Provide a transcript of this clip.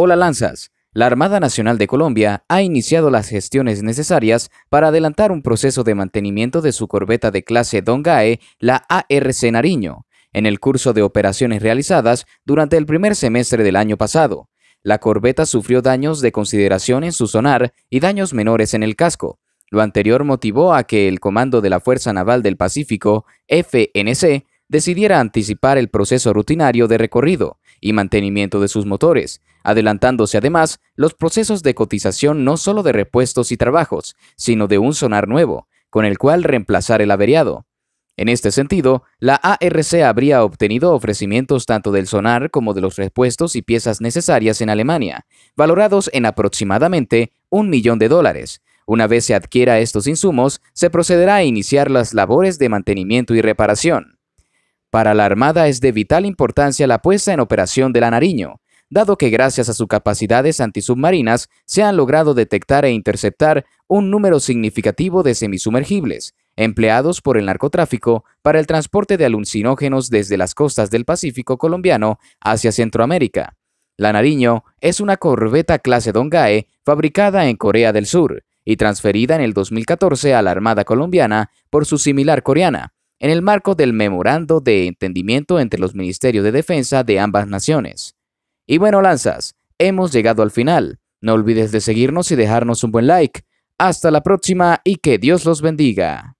Hola Lanzas, la Armada Nacional de Colombia ha iniciado las gestiones necesarias para adelantar un proceso de mantenimiento de su corbeta de clase Dongae, la ARC Nariño, en el curso de operaciones realizadas durante el primer semestre del año pasado. La corbeta sufrió daños de consideración en su sonar y daños menores en el casco. Lo anterior motivó a que el Comando de la Fuerza Naval del Pacífico, FNC, decidiera anticipar el proceso rutinario de recorrido y mantenimiento de sus motores, adelantándose además los procesos de cotización no solo de repuestos y trabajos, sino de un sonar nuevo, con el cual reemplazar el averiado. En este sentido, la ARC habría obtenido ofrecimientos tanto del sonar como de los repuestos y piezas necesarias en Alemania, valorados en aproximadamente un millón de dólares. Una vez se adquiera estos insumos, se procederá a iniciar las labores de mantenimiento y reparación. Para la Armada es de vital importancia la puesta en operación de la Nariño, dado que gracias a sus capacidades antisubmarinas se han logrado detectar e interceptar un número significativo de semisumergibles, empleados por el narcotráfico para el transporte de alucinógenos desde las costas del Pacífico colombiano hacia Centroamérica. La Nariño es una corbeta clase Dongae fabricada en Corea del Sur y transferida en el 2014 a la Armada colombiana por su similar coreana, en el marco del memorando de entendimiento entre los ministerios de defensa de ambas naciones. Y bueno, lanzas, hemos llegado al final. No olvides de seguirnos y dejarnos un buen like. Hasta la próxima y que Dios los bendiga.